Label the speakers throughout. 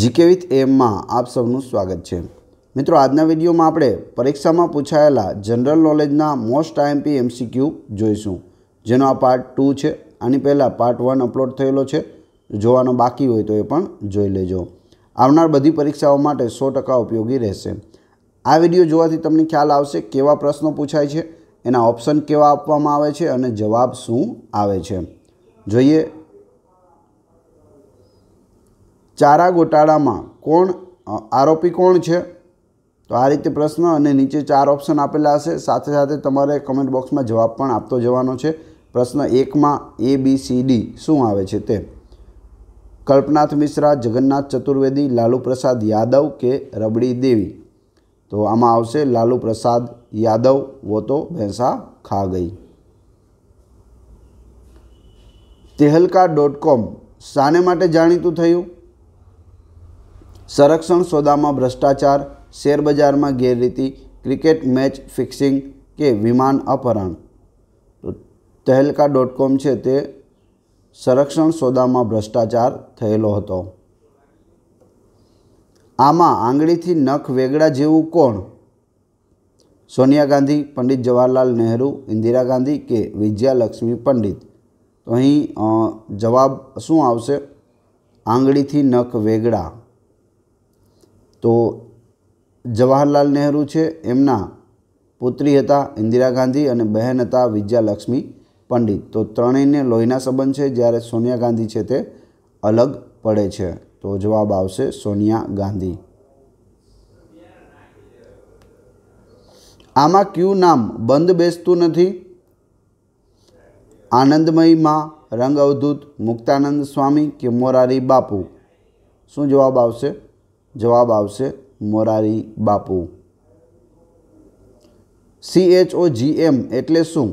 Speaker 1: GK with એમમાં આપ સૌનું સ્વાગત છે મિત્રો આજના વિડીયોમાં આપણે પરીક્ષામાં પૂછાયેલા જનરલ નોલેજના મોસ્ટ આઈએમપી એમસીક્યુ જોઈશું જેનો આ પાર્ટ ટુ છે આની પહેલાં પાર્ટ વન અપલોડ થયેલો છે જોવાનો બાકી હોય તો એ પણ જોઈ લેજો આવનાર બધી પરીક્ષાઓ માટે સો ટકા ઉપયોગી રહેશે આ વિડીયો જોવાથી તમને ખ્યાલ આવશે કેવા પ્રશ્નો પૂછાય છે એના ઓપ્શન કેવા આપવામાં આવે છે અને જવાબ શું આવે છે જોઈએ ચારા ગોટાળામાં કોણ આરોપી કોણ છે તો આ રીતે પ્રશ્ન અને નીચે ચાર ઓપ્શન આપેલા હશે સાથે સાથે તમારે કમેન્ટ બોક્સમાં જવાબ પણ આપતો જવાનો છે પ્રશ્ન એકમાં એ બી સી ડી શું આવે છે તે કલ્પનાથ મિશ્રા જગન્નાથ ચતુર્વેદી લાલુ પ્રસાદ યાદવ કે રબડી દેવી તો આમાં આવશે લાલુ પ્રસાદ યાદવ વો તો ભેંસા ખા ગઈ તેહલકા ડોટ કોમ શાને માટે જાણીતું થયું સંરક્ષણ સોદામાં ભ્રષ્ટાચાર શેરબજારમાં ગેરરીતિ ક્રિકેટ મેચ ફિક્સિંગ કે વિમાન અપહરણ તો તહેલકા ડોટ કોમ છે તે સંરક્ષણ સોદામાં ભ્રષ્ટાચાર થયેલો હતો આમાં આંગળીથી નખ વેગડા જેવું કોણ સોનિયા ગાંધી પંડિત જવાહરલાલ નહેરુ ઇન્દિરા ગાંધી કે વિજયાલક્ષ્મી પંડિત તો અહીં જવાબ શું આવશે આંગળીથી નખ વેગડા તો જવાહરલાલ નહેરુ છે એમના પુત્રી હતા ઇન્દિરા ગાંધી અને બહેન હતા વિજયાલક્ષ્મી પંડિત તો ત્રણેયને લોહીના સંબંધ છે જ્યારે સોનિયા ગાંધી છે તે અલગ પડે છે તો જવાબ આવશે સોનિયા ગાંધી આમાં ક્યુ નામ બંધ બેસતું નથી માં રંગ અવધૂત મુક્તાનંદ સ્વામી કે મોરારી બાપુ શું જવાબ આવશે જવાબ આવશે મોરારી બાપુ CHOGM એટલે શું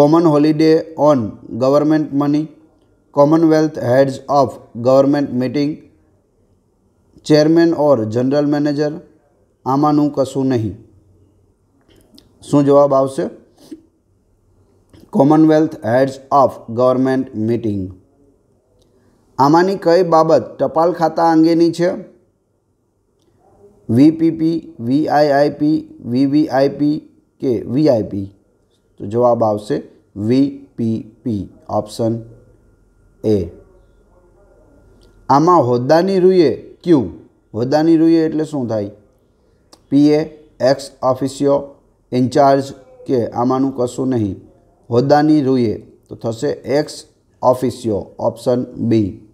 Speaker 1: common holiday on government money commonwealth heads of government meeting chairman or general manager આમાંનું કશું નહીં શું જવાબ આવશે commonwealth heads of government meeting આમાંની કઈ બાબત ટપાલ ખાતા અંગેની છે વીપીપી વીઆઈઆઈપી વીવીઆઈપી કે વીઆઈપી તો જવાબ આવશે વીપીપી ઓપ્શન એ આમાં હોદ્દાની રૂએ ક્યુ હોદ્દાની રૂએ એટલે શું થાય પીએ એક્સ ઓફિસિયો ઇન્ચાર્જ કે આમાંનું કશું નહીં હોદ્દાની રૂએ તો થશે એક્સ ઓફિસિયો ઓપ્શન બી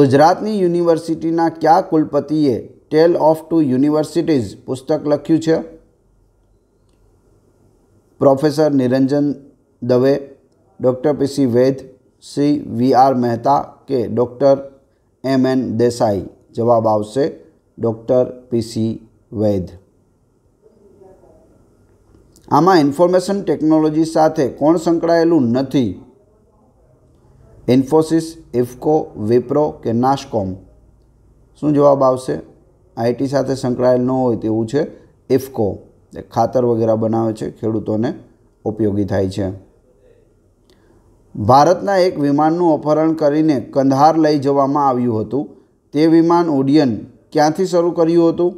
Speaker 1: ગુજરાતની યુનિવર્સિટીના કયા કુલપતિએ ટેલ ઓફ ટુ યુનિવર્સિટીઝ પુસ્તક લખ્યું છે professor Niranjan Dave doctor PC Vaid C we are Mehta કે ડૉક્ટર એમ એન દેસાઈ જવાબ આવશે ડૉક્ટર પીસી વૈદ આમાં ઇન્ફોર્મેશન ટેકનોલોજી સાથે કોણ સંકળાયેલું નથી ઇન્ફોસિસ ઇફકો વિપ્રો કે નાશકોમ શું જવાબ આવશે આઈટી સાથે સંકળાયેલ ન હોય તેવું છે ઇફકો એ ખાતર વગેરે બનાવે છે ખેડૂતોને ઉપયોગી થાય છે ભારતના એક વિમાનનું અપહરણ કરીને કંધાર લઈ જવામાં આવ્યું હતું તે વિમાન ઉડ્ડયન ક્યાંથી શરૂ કર્યું હતું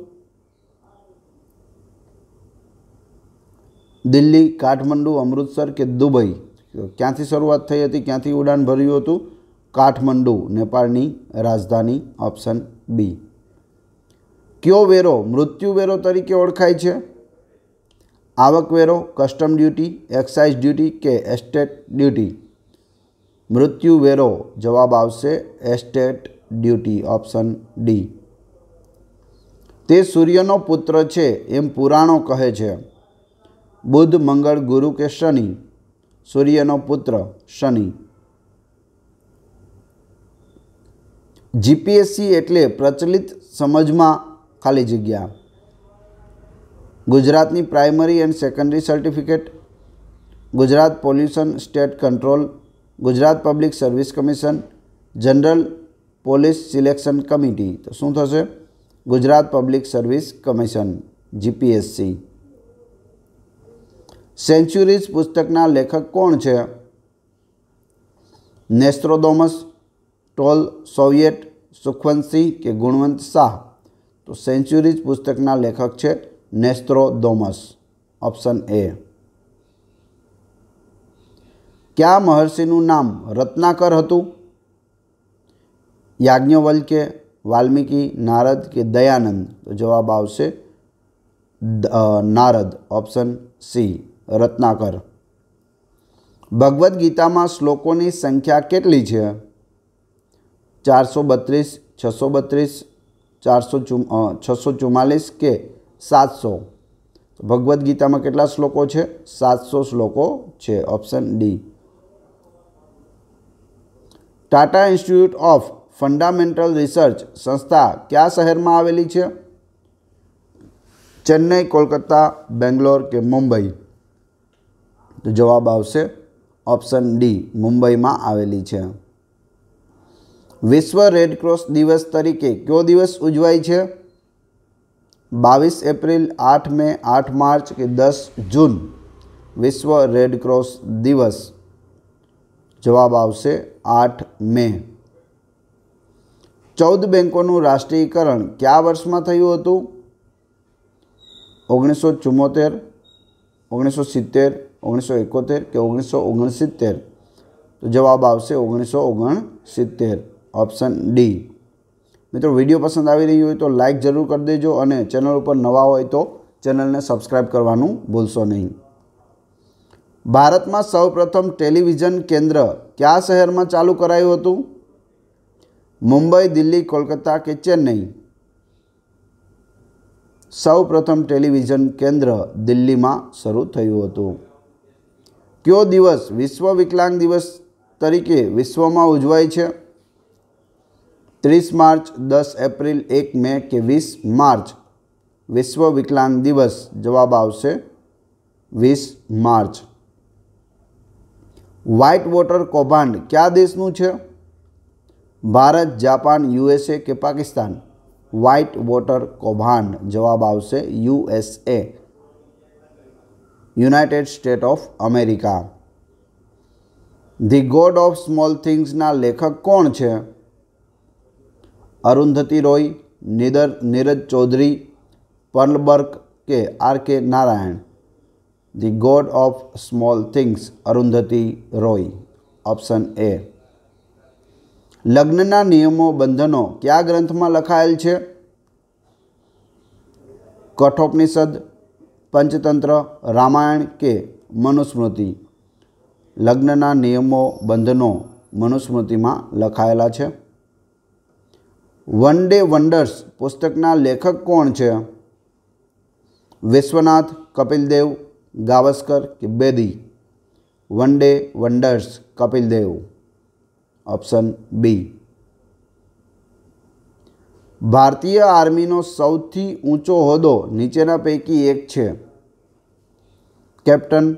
Speaker 1: દિલ્હી કાઠમંડુ અમૃતસર કે દુબઈ ક્યાંથી શરૂઆત થઈ હતી ક્યાંથી ઉડાન ભર્યું હતું કાઠમંડુ નેપાળની રાજધાની ઓપ્શન બી કયો વેરો મૃત્યુવેરો તરીકે ઓળખાય છે આવકવેરો કસ્ટમ ડ્યુટી એક્સાઇઝ ડ્યુટી કે એસ્ટેટ ડ્યુટી મૃત્યુવેરો જવાબ આવશે એસ્ટેટ ડ્યુટી ઓપ્શન ડી તે સૂર્યનો પુત્ર છે એમ પુરાણો કહે છે બુધ મંગળ ગુરુ કે શનિ સૂર્યનો પુત્ર શનિ જીપીએસસી એટલે પ્રચલિત સમજમાં ખાલી જગ્યા ગુજરાતની primary and secondary certificate Gujarat pollution state control Gujarat public service commission general police selection committee તો શું થશે Gujarat public service commission GPSC centuries પુસ્તકના લેખક કોણ છે નેસ્ત્રોદોમસ ટોલ સોવિયેટ સુખવંતસિંહ કે ગુણવંત શાહ તો સેન્ચ્યુરીઝ પુસ્તકના લેખક છે નેસ્ટ્રોડોમસ ઓપ્શન એ કયા મહર્ષિનું નામ રત્નાકર હતું યાજ્ઞવલ્કે વાલ્મીકી નારદ કે દયાનંદ તો જવાબ આવશે નારદ ઓપ્શન સી રત્નાકર ભગવદ્ ગીતામાં શ્લોકોની સંખ્યા કેટલી છે ચારસો બત્રીસ છસો બત્રીસ ચારસો છસો ચુમ્માલીસ કે સાતસો ભગવદ્ ગીતામાં કેટલા શ્લોકો છે સાતસો શ્લોકો છે option D Tata institute of fundamental research સંસ્થા કયા શહેરમાં આવેલી છે ચેન્નઈ કોલકાતા બેંગ્લોર કે મુંબઈ તો જવાબ આવશે ઓપ્શન ડી મુંબઈમાં આવેલી છે વિશ્વ રેડક્રોસ દિવસ તરીકે કયો દિવસ ઉજવાય છે બાવીસ એપ્રિલ આઠ મે આઠ માર્ચ કે દસ જૂન વિશ્વ રેડક્રોસ દિવસ જવાબ આવશે આઠ મે ચૌદ બેન્કોનું રાષ્ટ્રીયકરણ કયા વર્ષમાં થયું હતું ઓગણીસો ચુમ્મોતેર ઓગણીસો સિત્તેર ઓગણીસો એકોતેર કે ઓગણીસો ઓગણસિત્તેર તો જવાબ આવશે ઓગણીસો ઓગણસિત્તેર ઓપ્શન ડી મિત્રો વિડીયો પસંદ આવી રહ્યો હોય તો લાઇક જરૂર કરી દેજો અને ચેનલ ઉપર નવા હોય તો ચેનલને સબસ્ક્રાઇબ કરવાનું ભૂલશો નહીં ભારતમાં સૌપ્રથમ ટેલિવિઝન કેન્દ્ર કયા શહેરમાં ચાલુ કરાયું હતું મુંબઈ દિલ્હી કોલકાતા કે ચેન્નઈ સૌપ્રથમ ટેલિવિઝન કેન્દ્ર દિલ્હીમાં શરૂ થયું હતું કયો દિવસ વિશ્વ વિકલાંગ દિવસ તરીકે વિશ્વમાં ઉજવાય છે ત્રીસ માર્ચ દસ એપ્રિલ એક મે કે વીસ માર્ચ વિશ્વ વિકલાંગ દિવસ જવાબ આવશે વીસ માર્ચ વ્હાઇટ વોટર કૌભાંડ કયા દેશનું છે ભારત જાપાન યુએસએ કે પાકિસ્તાન વ્હાઇટ વોટર કૌભાંડ જવાબ આવશે USA united state of America the god of small થિંગ્સના લેખક કોણ છે અરુંધતી રોય નિદર નીરજ ચૌધરી પર્લબર્ક કે R K Narayan the god of small things Arundhati Roy option A લગ્નના નિયમો બંધનો કયા ગ્રંથમાં લખાયેલ છે કઠોપનિષદ પંચતંત્ર રામાયણ કે મનુસ્મૃતિ લગ્નના નિયમો બંધનો મનુસ્મૃતિમાં લખાયેલા છે વન ડે વંડર્સ પુસ્તકના લેખક કોણ છે વિશ્વનાથ કપિલદેવ ગાવસ્કર કે Bedi one day wonders Kapil Dev option B ભારતીય આર્મીનો સૌથી ઊંચો હોદ્દો નીચેના પૈકી એક છે कैप्टन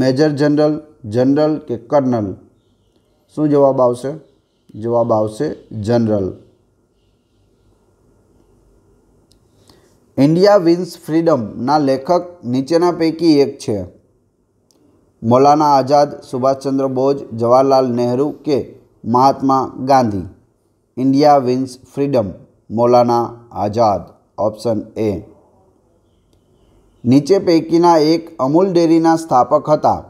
Speaker 1: मेजर जनरल जनरल के कर्नल शू जवाब आवाब आनरल इंडिया विन्स फ्रीडम ना लेखक नीचेना पैकी एक है मौलाना आजाद सुभाष चंद्र बोज जवाहरलाल नेहरू के Mahatma Gandhi India wins freedom Maulana Azad option A નીચે પૈકીના એક અમૂલ ડેરીના સ્થાપક હતા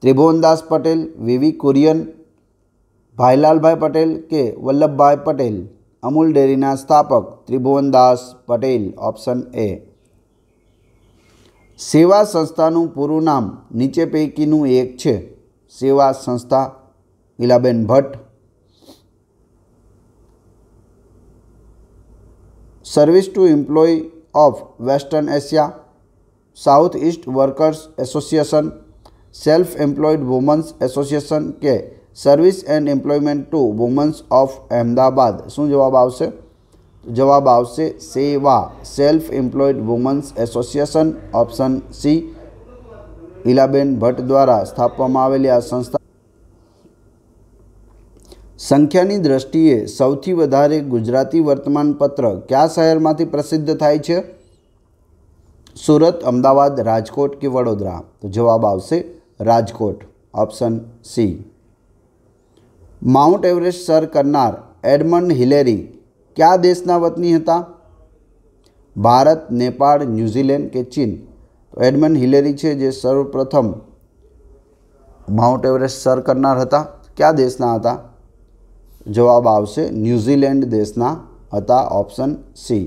Speaker 1: ત્રિભુવનદાસ પટેલ વીવી કુરિયન ભાઈલાલભાઈ પટેલ કે વલ્લભભાઈ પટેલ અમૂલ ડેરીના સ્થાપક ત્રિભુવનદાસ પટેલ ઓપ્શન એ સેવા સંસ્થાનું પૂરું નામ નીચે પૈકીનું એક છે સેવા સંસ્થા Ilaben Bhatt service to employ of western Asia south east workers association self employed women's association के service and employment to women's of Ahmedabad शू जवाब आ जवाब आवा self employed women's association option C Ilaben Bhatt द्वारा स्थापना आ संस्था સંખ્યાની દ્રષ્ટિએ સૌથી વધારે ગુજરાતી વર્તમાનપત્ર કયા શહેરમાંથી પ્રસિદ્ધ થાય છે સુરત અમદાવાદ રાજકોટ કે વડોદરા તો જવાબ આવશે Rajkot option C mount Everest સર કરનાર એડમન્ડ હિલેરી કયા દેશના વતની હતા ભારત નેપાળ ન્યૂઝીલેન્ડ કે ચીન તો એડમંડ હિલેરી છે જે સર્વપ્રથમ માઉન્ટ એવરેસ્ટ સર કરનાર હતા કયા દેશના હતા જવાબ આવશે ન્યૂઝીલેન્ડ દેશના હતા ઓપ્શન સી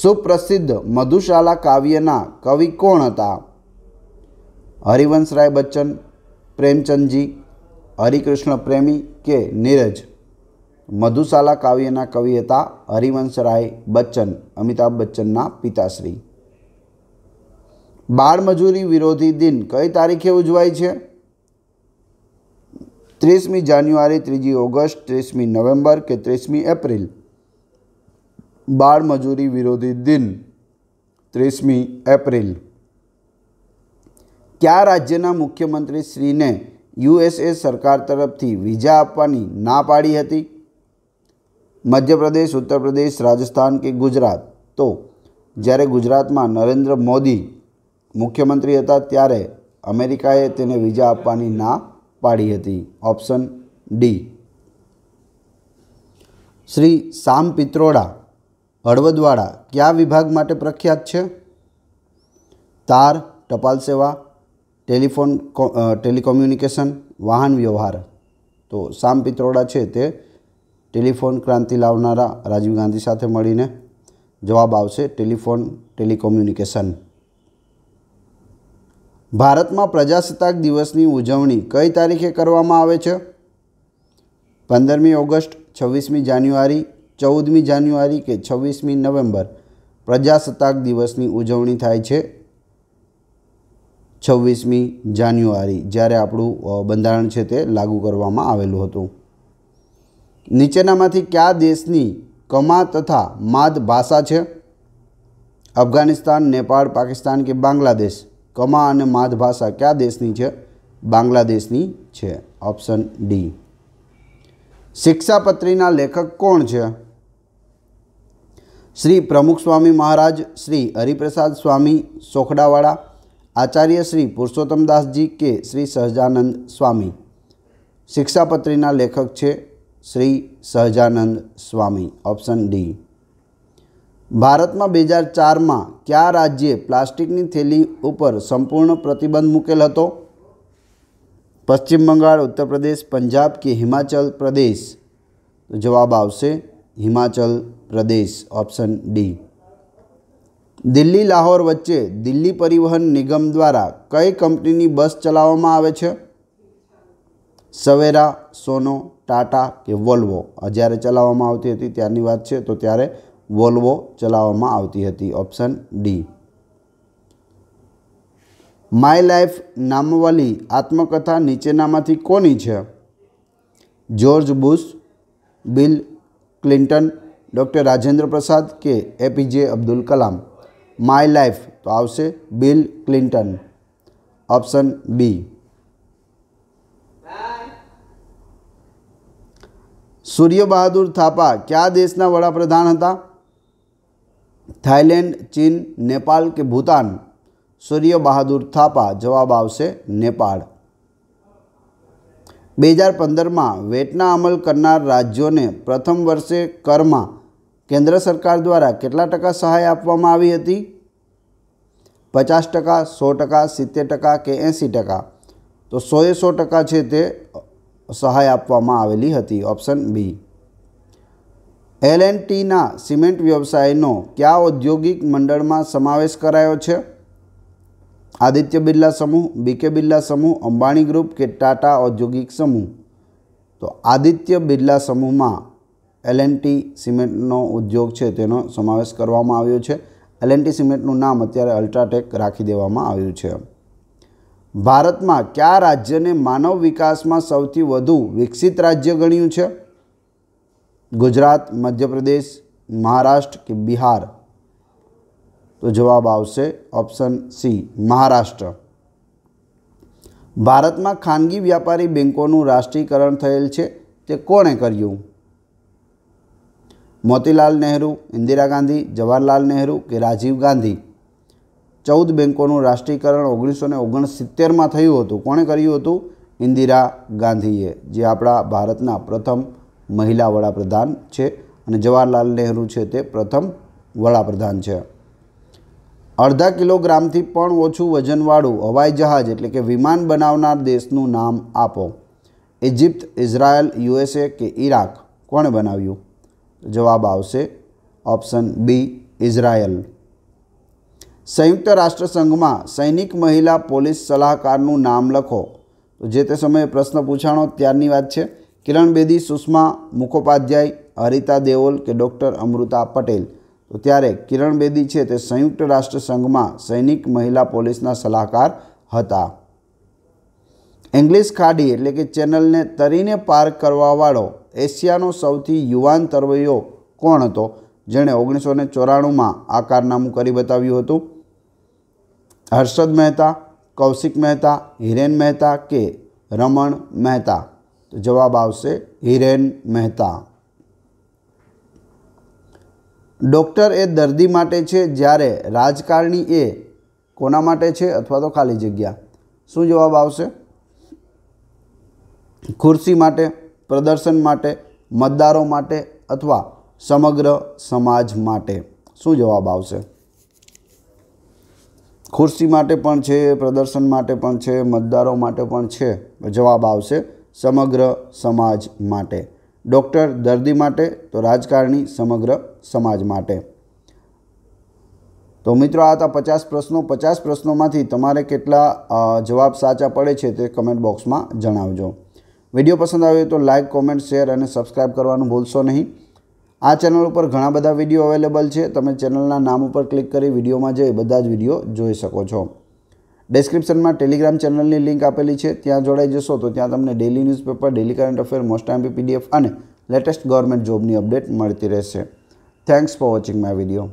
Speaker 1: સુપ્રસિદ્ધ મધુશાલા કાવ્યના કવિ કોણ હતા હરિવંશરાય બચ્ચન પ્રેમચંદજી હરિકૃષ્ણ પ્રેમી કે નીરજ મધુશાલા કાવ્યના કવિ હતા હરિવંશરાય બચ્ચન અમિતાભ બચ્ચનના પિતાશ્રી બાળમજૂરી વિરોધી દિન કઈ તારીખે ઉજવાય છે ત્રીસમી જાન્યુઆરી ત્રીજી ઓગસ્ટ ત્રીસમી નવેમ્બર કે ત્રીસમી એપ્રિલ બાળ મજૂરી વિરોધી દિન ત્રીસમી એપ્રિલ કયા રાજ્યના મુખ્યમંત્રી શ્રીને યુએસએ સરકાર તરફથી વિઝા આપવાની ના પાડી હતી મધ્યપ્રદેશ ઉત્તર પ્રદેશ રાજસ્થાન કે ગુજરાત તો જ્યારે ગુજરાતમાં નરેન્દ્ર મોદી મુખ્યમંત્રી હતા ત્યારે અમેરિકાએ તેને વિઝા આપવાની ના પાડી હતી ઓપ્શન ડી શ્રી શામ પિત્રોડા હળવદવાડા કયા વિભાગ માટે પ્રખ્યાત છે તાર ટપાલ સેવા ટેલિફોન ટેલિકોમ્યુનિકેશન વાહન વ્યવહાર તો શામ પિત્રોડા છે તે ટેલિફોન ક્રાંતિ લાવનારા રાજીવ ગાંધી સાથે મળીને જવાબ આવશે ટેલિફોન ટેલિકોમ્યુનિકેશન ભારતમાં પ્રજાસત્તાક દિવસની ઉજવણી કઈ તારીખે કરવામાં આવે છે પંદરમી ઓગસ્ટ છવ્વીસમી જાન્યુઆરી ચૌદમી જાન્યુઆરી કે છવ્વીસમી નવેમ્બર પ્રજાસત્તાક દિવસની ઉજવણી થાય છે છવ્વીસમી જાન્યુઆરી જ્યારે આપણું બંધારણ છે તે લાગુ કરવામાં આવેલું હતું નીચેનામાંથી કયા દેશની કમા તથા માદ ભાષા છે અફઘાનિસ્તાન નેપાળ પાકિસ્તાન કે બાંગ્લાદેશ કમા અને માધ ભાષા કયા દેશની છે બાંગ્લાદેશની છે ઓપ્શન ડી શિક્ષાપત્રીના લેખક કોણ છે શ્રી પ્રમુખ સ્વામી મહારાજ શ્રી હરિપ્રસાદ સ્વામી સોખડાવાળા આચાર્ય શ્રી પુરુષોત્તમદાસજી કે શ્રી સહજાનંદ સ્વામી શિક્ષાપત્રીના લેખક છે શ્રી સહજાનંદ સ્વામી ઓપ્શન ડી ભારતમાં બે હજાર ચારમાં કયા રાજ્યે પ્લાસ્ટિકની થેલી ઉપર સંપૂર્ણ પ્રતિબંધ મૂકેલ હતો પશ્ચિમ બંગાળ ઉત્તર પ્રદેશ પંજાબ કે હિમાચલ પ્રદેશ તો જવાબ આવશે હિમાચલ પ્રદેશ ઓપ્શન ડી દિલ્હી લાહોર વચ્ચે દિલ્હી પરિવહન નિગમ દ્વારા કઈ કંપનીની બસ ચલાવવામાં આવે છે સવેરા સોનો ટાટા કે વોલ્વો જ્યારે ચલાવવામાં આવતી હતી ત્યારની વાત છે તો ત્યારે વોલ્વો ચલાવવામાં આવતી હતી ઓપ્શન ડી માય લાઈફ નામવાલી આત્મકથા નીચેનામાંથી કોની છે George Bush Bill Clinton doctor Rajendra Prasad કે APJ Abdul Kalam my life તો આવશે Bill Clinton option B Surya Bahadur Thapa કયા દેશના વડાપ્રધાન હતા થાઇલેન્ડ ચીન નેપાળ કે ભૂતાન સૂર્ય બહાદુર થાપા જવાબ આવશે નેપાળ બે હજાર પંદરમાં વેટના અમલ કરનાર રાજ્યોને પ્રથમ વર્ષે કરમાં કેન્દ્ર સરકાર દ્વારા કેટલા ટકા સહાય આપવામાં આવી હતી પચાસ ટકા સો ટકા સિત્તેર ટકા કે એંસી ટકા તો સોએ સો ટકા છે તે સહાય આપવામાં આવેલી હતી ઓપ્શન બી એલ એન્ડ ટીના સિમેન્ટ વ્યવસાયનો કયા ઔદ્યોગિક મંડળમાં સમાવેશ કરાયો છે આદિત્ય બિરલા સમૂહ બીકે બિરલા સમૂહ અંબાણી ગ્રુપ કે ટાટા ઔદ્યોગિક સમૂહ તો આદિત્ય બિરલા સમૂહમાં એલ એન્ડ ટી સિમેન્ટનો ઉદ્યોગ છે તેનો સમાવેશ કરવામાં આવ્યો છે એલ એન્ડ ટી સિમેન્ટનું નામ અત્યારે અલ્ટ્રાટેક રાખી દેવામાં આવ્યું છે ભારતમાં કયા રાજ્યને માનવ વિકાસમાં સૌથી વધુ વિકસિત રાજ્ય ગણ્યું છે ગુજરાત મધ્યપ્રદેશ મહારાષ્ટ્ર કે બિહાર તો જવાબ આવશે ઓપ્શન સી મહારાષ્ટ્ર ભારતમાં ખાનગી વ્યાપારી બેન્કોનું રાષ્ટ્રીયકરણ થયેલ છે તે કોણે કર્યું મોતીલાલ નહેરુ ઇન્દિરા ગાંધી જવાહરલાલ નહેરુ કે રાજીવ ગાંધી ચૌદ બેન્કોનું રાષ્ટ્રીયકરણ ઓગણીસો ને ઓગણસિત્તેરમાં થયું હતું કોણે કર્યું હતું ઇન્દિરા ગાંધીએ જે આપણા ભારતના પ્રથમ મહિલા વડાપ્રધાન છે અને જવાહરલાલ નહેરુ છે તે પ્રથમ વડાપ્રધાન છે અડધા કિલોગ્રામથી પણ ઓછું વજનવાળું હવાઈ જહાજ એટલે કે વિમાન બનાવનાર દેશનું નામ આપો ઇજિપ્ત ઇઝરાયલ યુએસએ કે ઈરાક કોણે બનાવ્યું જવાબ આવશે ઓપ્શન બી ઇઝરાયલ સંયુક્ત રાષ્ટ્રસંઘમાં સૈનિક મહિલા પોલીસ સલાહકારનું નામ લખો તો જે તે સમયે પ્રશ્ન પૂછાણો ત્યારની વાત છે કિરણ બેદી સુષ્મા મુખોપાધ્યાય હરિતા દેઓલ કે ડૉક્ટર અમૃતા પટેલ તો ત્યારે કિરણ બેદી છે તે સંયુક્ત રાષ્ટ્ર સંઘમાં સૈનિક મહિલા પોલીસના સલાહકાર હતા ઇંગ્લિશ ખાડી એટલે કે ચેનલને તરીને પાર કરવાવાળો એશિયાનો સૌથી યુવાન તરવૈયો કોણ હતો જેણે ઓગણીસો ને ચોરાણુંમાં આ કારનામું કરી બતાવ્યું હતું હર્ષદ મહેતા કૌશિક મહેતા હિરેન મહેતા કે રમણ મહેતા તો જવાબ આવશે હિરેન મહેતા ડૉક્ટર એ દર્દી માટે છે જ્યારે રાજકારણી એ કોના માટે છે અથવા તો ખાલી જગ્યા શું જવાબ આવશે ખુરશી માટે પ્રદર્શન માટે મતદારો માટે અથવા સમગ્ર સમાજ માટે શું જવાબ આવશે ખુરશી માટે પણ છે પ્રદર્શન માટે પણ છે મતદારો માટે પણ છે જવાબ આવશે સમગ્ર સમાજ માટે ડૉક્ટર દર્દી માટે તો રાજકારણી સમગ્ર સમાજ માટે તો મિત્રો આ હતા પચાસ પ્રશ્નો પચાસ પ્રશ્નોમાંથી તમારે કેટલા જવાબ સાચા પડે છે તે કમેન્ટ બોક્સમાં જણાવજો વિડીયો પસંદ આવ્યો તો લાઇક કોમેન્ટ શેર અને સબસ્ક્રાઈબ કરવાનું ભૂલશો નહીં આ ચેનલ ઉપર ઘણા બધા વિડીયો અવેલેબલ છે તમે ચેનલના નામ ઉપર ક્લિક કરી વિડીયોમાં જઈ બધા જ વિડીયો જોઈ શકો છો ડિસ્ક્રિપ્શનમાં ટેલિગ્રામ ચેનલની લિંક આપેલી છે ત્યાં જોડાઈ જશો તો ત્યાં તમને daily newspaper daily current affair most IMP PDF અને લેટેસ્ટ ગવર્મેન્ટ જોબની અપડેટ મળતી રહેશે thanks for watching my video